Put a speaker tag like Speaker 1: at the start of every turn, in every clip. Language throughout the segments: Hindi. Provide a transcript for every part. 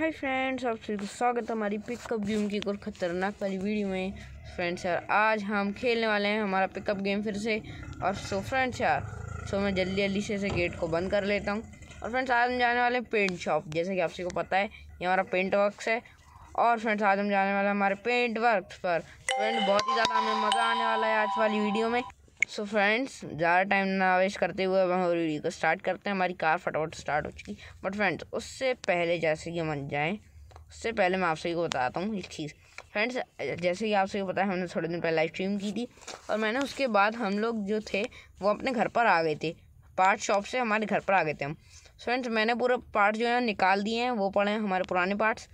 Speaker 1: हाय फ्रेंड्स आप सभी को स्वागत है हमारी पिकअप गेम की एक और ख़तरनाक वाली वीडियो में फ्रेंड्स यार आज हम खेलने वाले हैं हमारा पिकअप गेम फिर से और सो फ्रेंड्स यार सो मैं जल्दी जल्दी से इसे गेट को बंद कर लेता हूँ और फ्रेंड्स आज हम जाने वाले हैं पेंट शॉप जैसे कि आप सभी को पता है ये हमारा पेंट वर्कस है और फ्रेंड्स आज हम जाने वाले हमारे पेंट वर्क पर फ्रेंड बहुत ही ज़्यादा हमें मज़ा आने वाला है आज वाली वीडियो में सो फ्रेंड्स ज़्यादा टाइम ना वेस्ट करते हुए हम हमारी वीडियो को स्टार्ट करते हैं हमारी कार फटाफट स्टार्ट हो चुकी बट फ्रेंड्स उससे पहले जैसे कि हम जाएँ उससे पहले मैं आपसे को बताता हूँ एक चीज़ फ्रेंड्स जैसे कि आप सभी को पता है हमने थोड़े दिन पहले लाइव स्ट्रीम की थी और मैंने उसके बाद हम लोग जो थे वो अपने घर पर आ गए थे पार्ट शॉप से हमारे घर पर आ गए थे हम फ्रेंड्स मैंने पूरे पार्ट जो है निकाल दिए हैं वो पड़े हैं हमारे पुराने पार्ट्स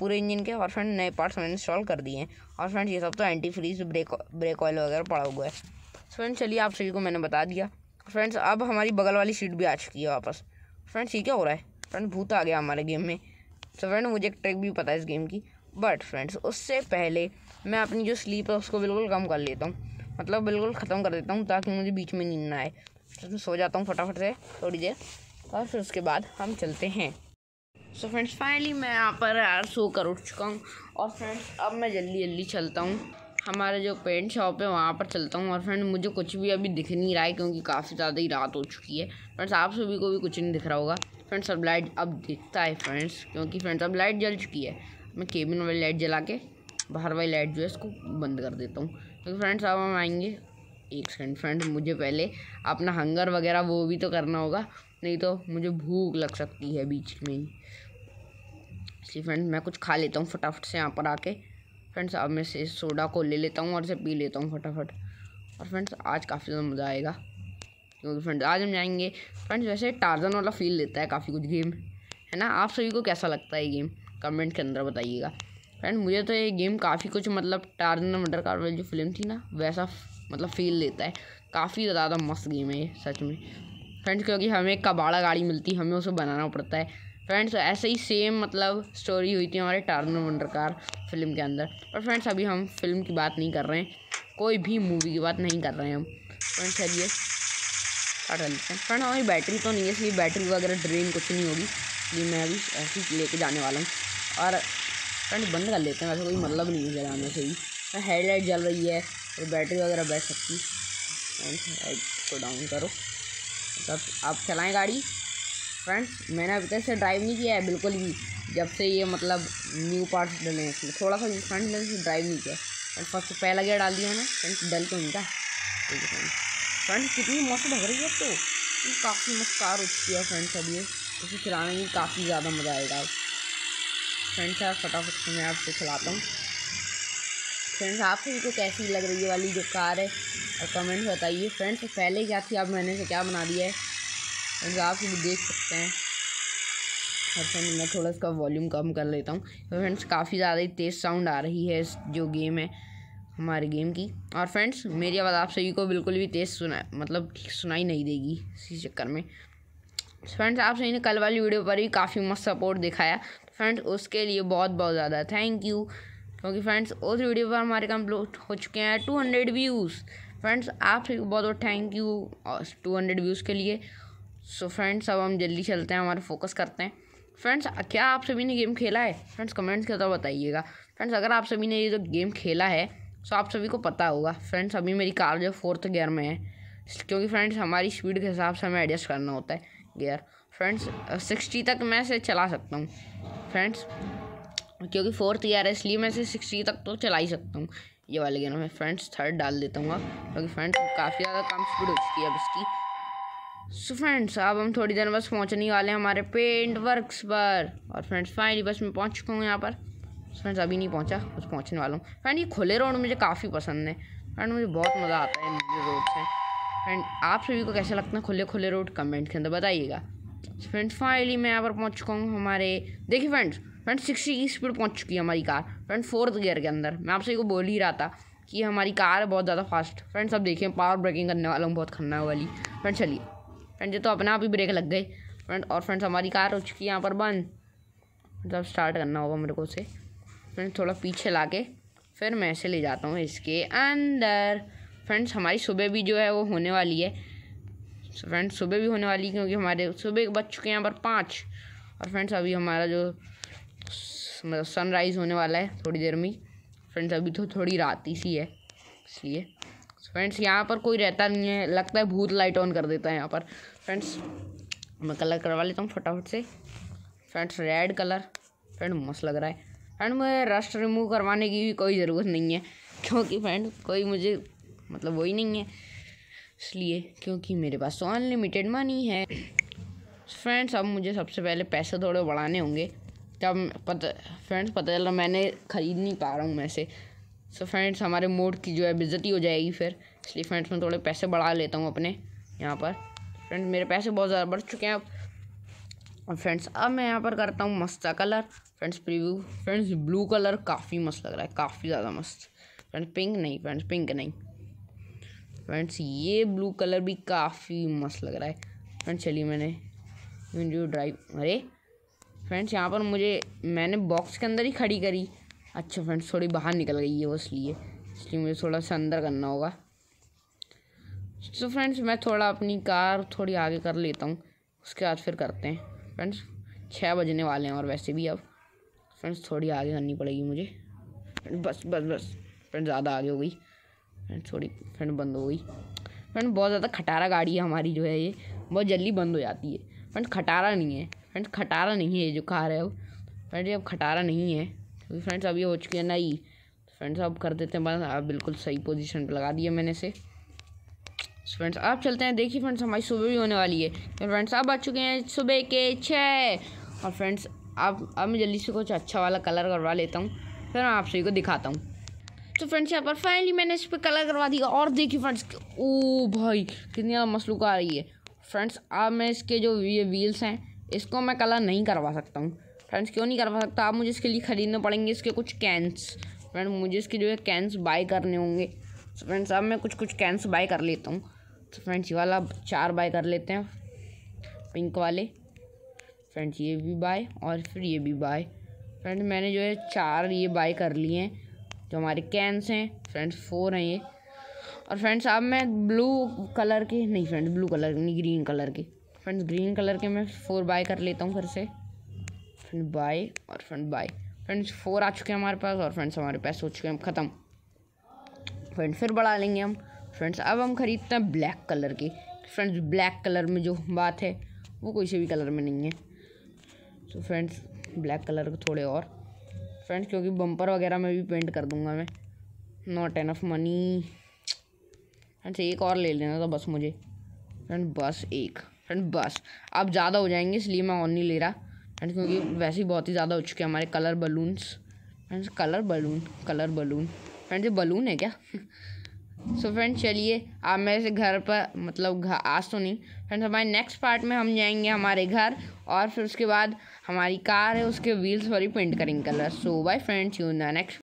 Speaker 1: पूरे इंजन के और फ्रेंड नए पार्ट्स मैंने इंस्टॉल कर दिए हैं और फ्रेंड्स ये सब तो antifreeze brake brake oil वगैरह पड़ा हुआ है फ्रेंड्स चलिए आप सभी को मैंने बता दिया फ्रेंड्स अब हमारी बगल वाली सीट भी आ चुकी है वापस फ्रेंड्स ये क्या हो रहा है फ्रेंड भूत आ गया हमारे गेम में तो फ्रेंड मुझे एक ट्रिक भी पता है इस गेम की बट फ्रेंड्स उससे पहले मैं अपनी जो स्लीप है उसको बिल्कुल कम कर लेता हूँ मतलब बिल्कुल ख़त्म कर देता हूँ ताकि मुझे बीच में नींद ना आए तो सो जाता हूँ फटाफट से थोड़ी देर और फिर उसके बाद हम चलते हैं सो फ्रेंड्स फाइनली मैं यहाँ पर यार सो कर उठ चुका हूँ और फ्रेंड्स अब मैं जल्दी जल्दी चलता हूँ हमारा जो पेंट शॉप है वहाँ पर चलता हूँ और फ्रेंड मुझे कुछ भी अभी दिख नहीं रहा है क्योंकि काफ़ी ज़्यादा ही रात हो चुकी है फ्रेंड्स आप सभी को भी कुछ नहीं दिख रहा होगा फ्रेंड्स अब लाइट अब दिखता है फ्रेंड्स क्योंकि फ्रेंड्स अब लाइट जल चुकी है मैं केबिन वाली लाइट जला के बाहर वाली लाइट जो है इसको बंद कर देता हूँ क्योंकि तो फ्रेंड्स अब हम आएँगे एक सेकेंड फ्रेंड मुझे पहले अपना हंगर वगैरह वो भी तो करना होगा नहीं तो मुझे भूख लग सकती है बीच में ही इसलिए फ्रेंड मैं कुछ खा लेता हूँ फटाफट से यहाँ पर आके फ्रेंड्स अब मैं इस सोडा को ले लेता हूँ और इसे पी लेता हूँ फटाफट और फ्रेंड्स आज काफ़ी ज़्यादा मज़ा आएगा क्योंकि फ्रेंड्स आज हम जाएंगे फ्रेंड्स वैसे टार्जन वाला फील लेता है काफ़ी कुछ गेम है ना आप सभी को कैसा लगता है ये गेम कमेंट के अंदर बताइएगा फ्रेंड मुझे तो ये गेम काफ़ी कुछ मतलब टार्जन कार वाली जो फिल्म थी ना वैसा मतलब फील लेता है काफ़ी ज़्यादा मस्त गेम है ये सच में फ्रेंड्स क्योंकि हमें कबाड़ा गाड़ी मिलती है हमें उसे बनाना पड़ता है फ्रेंड्स ऐसे ही सेम मतलब स्टोरी हुई थी हमारे टार्नर वंडरकार फिल्म के अंदर और फ्रेंड्स अभी हम फिल्म की बात नहीं कर रहे हैं कोई भी मूवी की बात नहीं कर रहे हैं हम फ्रेंड्स चलिए लेते हैं फ्रेंड हमारी बैटरी तो नहीं है इसलिए बैटरी वगैरह ड्रेन कुछ नहीं होगी कि मैं अभी ऐसे ही लेके जाने वाला हूँ और फ्रेंड बंद कर लेते हैं वैसे कोई मतलब नहीं है जलाने से ही हेडलाइट जल रही है और बैटरी वगैरह बैठ सकती है को डाउन करो मतलब आप चलाएँ गाड़ी फ्रेंड्स मैंने अभी तक इसे ड्राइव नहीं किया है बिल्कुल भी जब से ये मतलब न्यू पार्ट्स डले हैं इसमें थोड़ा सा फ्रेंड्स मैंने इसे ड्राइव नहीं किया फ्रेंड फर्स्ट तो पहला गया डाल दिया मैंने फ्रेंड्स डल के तो उनका ठीक है फ्रेंड फ्रेंड कितनी मौसम भग रही है अब तो काफ़ी मस्त कार हो चुकी है फ्रेंड्स अभी उसे खिलाने में काफ़ी ज़्यादा मज़ा आएगा फ्रेंड्स यार फटाफट से मैं आपसे खिलाता हूँ फ्रेंड्स आपसे भी तो कैसी लग रही है वाली जो कार है और कमेंट बताइए फ्रेंड्स पहले क्या थी अब मैंने से क्या बना दिया है और आप भी देख सकते हैं और फ्रेंड मैं थोड़ा इसका वॉल्यूम कम कर लेता हूँ तो फ्रेंड्स काफ़ी ज़्यादा ही तेज़ साउंड आ रही है इस जो गेम है हमारे गेम की और फ्रेंड्स मेरी आवाज़ आप सभी को बिल्कुल भी तेज़ सुना मतलब सुनाई नहीं देगी इसी चक्कर में फ्रेंड्स आप सभी ने कल वाली वीडियो पर भी काफ़ी मस्त सपोर्ट दिखाया फ्रेंड्स उसके लिए बहुत बहुत ज़्यादा थैंक यू क्योंकि फ्रेंड्स उस वीडियो पर हमारे कम्प्लीट हो चुके हैं टू हंड्रेड व्यूज़ फ्रेंड्स आप सभी को बहुत बहुत thank you two hundred views के लिए सो फ्रेंड्स अब हम जल्दी चलते हैं हमारे फोकस करते हैं फ्रेंड्स क्या आप सभी ने गेम खेला है फ्रेंड्स कमेंट्स के करता बताइएगा फ्रेंड्स अगर आप सभी ने ये जो गेम खेला है सो आप सभी को पता होगा फ्रेंड्स अभी मेरी कार जो फोर्थ गियर में है क्योंकि फ्रेंड्स हमारी स्पीड के हिसाब से हमें एडजस्ट करना होता है गियर फ्रेंड्स सिक्सटी तक मैं इसे चला सकता हूँ फ्रेंड्स क्योंकि फोर्थ गियर है इसलिए मैं इसे सिक्सटी तक तो चला ही सकता हूँ ये वाले गेम में फ्रेंड्स थर्ड डाल देता हूँ क्योंकि फ्रेंड्स काफ़ी ज़्यादा कम स्पीड हो चुकी है अब इसकी सो फ्रेंड्स अब हम थोड़ी देर बस पहुंचने वाले हैं हमारे पेंट वर्क्स पर और फ्रेंड्स फाइनली बस मैं पहुंच चुका हूँ यहाँ पर फ्रेंड्स अभी नहीं पहुंचा बस पहुंचने वाला हूँ फ्रेंड ये खुले रोड मुझे काफ़ी पसंद है फ्रेंड मुझे बहुत मज़ा आता है मुझे रोड से फ्रेंड आप सभी को कैसा लगता है खुले खुले रोड कमेंट के अंदर बताइएगा फ्रेंड्स फाइनली मैं यहाँ पर पहुँच चुका हूँ हमारे देखिए फ्रेंड्स फ्रेंड सिक्सटी की स्पीड पहुँच चुकी है हमारी कार फ्रेंड फोर्थ गियर के अंदर मैं आप सभी को बोल ही रहा था कि हमारी कार बहुत ज़्यादा फास्ट फ्रेंड्स अब देखिए पावर ब्रेकिंग करने वाला हूँ बहुत खन्ना वाली फ्रेंड चलिए फ्रेंड ये तो अपने आप ही ब्रेक लग गए फ्रेंड और फ्रेंड्स हमारी कार हो चुकी है यहाँ पर बंद मतलब स्टार्ट करना होगा मेरे को उसे फ्रेंड्स थोड़ा पीछे ला के फिर मैं ऐसे ले जाता हूँ इसके अंदर फ्रेंड्स हमारी सुबह भी जो है वो होने वाली है फ्रेंड्स सुबह भी होने वाली क्योंकि हमारे सुबह बच चुके हैं यहाँ पर पाँच और फ्रेंड्स अभी हमारा जो मतलब सनराइज़ होने वाला है थोड़ी देर में फ्रेंड्स अभी तो थोड़ी रात ही सी है इसलिए फ्रेंड्स यहाँ पर कोई रहता नहीं है लगता है भूत लाइट ऑन कर देता है यहाँ पर फ्रेंड्स मैं कलर करवा लेता हूँ फटाफट से फ्रेंड्स रेड कलर फ्रेंड मस्त लग रहा है फ्रेंड मुझे रस्ट रिमूव करवाने की भी कोई ज़रूरत नहीं है क्योंकि फ्रेंड कोई मुझे मतलब वही नहीं है इसलिए क्योंकि मेरे पास तो अनलिमिटेड मनी है फ्रेंड्स अब मुझे सबसे पहले पैसे थोड़े बढ़ाने होंगे तब पता फ्रेंड्स पता चला मैंने ख़रीद नहीं पा रहा हूँ मैं से सो so फ्रेंड्स हमारे मोड की जो है बेजती हो जाएगी फिर इसलिए फ्रेंड्स मैं थोड़े पैसे बढ़ा लेता हूँ अपने यहाँ पर फ्रेंड्स मेरे पैसे बहुत ज़्यादा बढ़ चुके हैं अब और फ्रेंड्स अब मैं यहाँ पर करता हूँ मस्त सा colour friends preview friends blue colour काफ़ी मस्त लग रहा है काफ़ी ज़्यादा मस्त फ्रेंड्स पिंक नहीं फ्रेंड्स पिंक नहीं फ्रेंड्स ये ब्लू कलर भी काफ़ी मस्त लग रहा है फ्रेंड्स चलिए मैंने जो ड्राइव अरे फ्रेंड्स यहाँ पर मुझे मैंने बॉक्स के अंदर ही खड़ी करी अच्छा फ्रेंड्स थोड़ी बाहर निकल गई है वो इसलिए इसलिए मुझे थोड़ा सा अंदर करना होगा तो so फ्रेंड्स मैं थोड़ा अपनी कार थोड़ी आगे कर लेता हूँ उसके बाद फिर करते हैं फ्रेंड्स छः बजने वाले हैं और वैसे भी अब फ्रेंड्स थोड़ी आगे करनी पड़ेगी मुझे बस बस बस फ्रेंड ज़्यादा आगे हो गई फ्रेंड थोड़ी फ्रेंड बंद हो गई फ्रेंड बहुत ज़्यादा खटारा गाड़ी है हमारी जो है ये बहुत जल्दी बंद हो जाती है फ्रेंड खटारा नहीं है फ्रेंड खटारा नहीं है ये जो कार है वो फ्रेंड ये अब खटारा नहीं है क्योंकि फ्रेंड्स अभी हो चुकी है ही फ्रेंड्स अब कर देते हैं बस आप बिल्कुल सही पोजीशन पे लगा दिए मैंने इसे फ्रेंड्स आप चलते हैं देखिए फ्रेंड्स हमारी सुबह भी होने वाली है फ्रेंड्स तो अब आ चुके हैं सुबह के छः और फ्रेंड्स आप अब मैं जल्दी से कुछ अच्छा वाला कलर करवा लेता हूँ फिर मैं आप सभी को दिखाता हूँ तो फ्रेंड्स यहाँ पर फाइनली मैंने इस पर कलर करवा दिया और देखिए फ्रेंड्स ओ भाई कितनी ज़्यादा मसलूक आ रही है फ्रेंड्स अब मैं इसके जो ये व्हील्स हैं इसको मैं कलर नहीं करवा सकता हूँ फ्रेंड्स क्यों नहीं कर सकता आप मुझे इसके लिए ख़रीदने पड़ेंगे इसके कुछ कैंस फ्रेंड मुझे इसके जो है कैंस बाय करने होंगे तो फ्रेंड्स अब मैं कुछ कुछ कैंस बाय कर लेता हूँ तो फ्रेंड्स ये वाला चार बाय कर लेते हैं पिंक वाले फ्रेंड्स ये भी बाय और फिर ये भी बाय फ्रेंड्स मैंने जो है चार ये बाय कर लिए हैं जो हमारे कैंस हैं फ्रेंड्स फोर हैं ये और फ्रेंड्स अब मैं ब्लू कलर के नहीं फ्रेंड्स ब्लू कलर नहीं ग्रीन कलर के फ्रेंड्स ग्रीन कलर के मैं फोर बाय कर लेता हूँ फिर से फ्रेंड बाय और फ्रेंड बाय फ्रेंड्स फोर आ चुके हैं हमारे पास और फ्रेंड्स हमारे पास हो चुके हैं ख़त्म फ्रेंड्स फिर बढ़ा लेंगे हम फ्रेंड्स अब हम ख़रीदते हैं ब्लैक कलर की फ्रेंड्स ब्लैक कलर में जो बात है वो कोई से भी कलर में नहीं है तो फ्रेंड्स ब्लैक कलर को थोड़े और फ्रेंड्स क्योंकि बम्पर वगैरह में भी पेंट कर दूंगा मैं नॉट एनफ मनी फ्रेंड्स एक और ले लेना था बस मुझे फ्रेंड बस एक फ्रेंड बस अब ज़्यादा हो जाएंगे इसलिए मैं और नहीं ले रहा एंड क्योंकि वैसे ही बहुत ही ज़्यादा हो चुके हैं हमारे colour balloons friends colour balloon colour balloon friends ये बलून है क्या सो फ्रेंड्स चलिए आप मेरे से घर पर मतलब आज तो नहीं फ्रेंड्स हमारे नेक्स्ट पार्ट में हम जाएंगे हमारे घर और फिर उसके बाद हमारी कार है उसके व्हील्स वाली पेंट करेंगे colour so bye friends you the next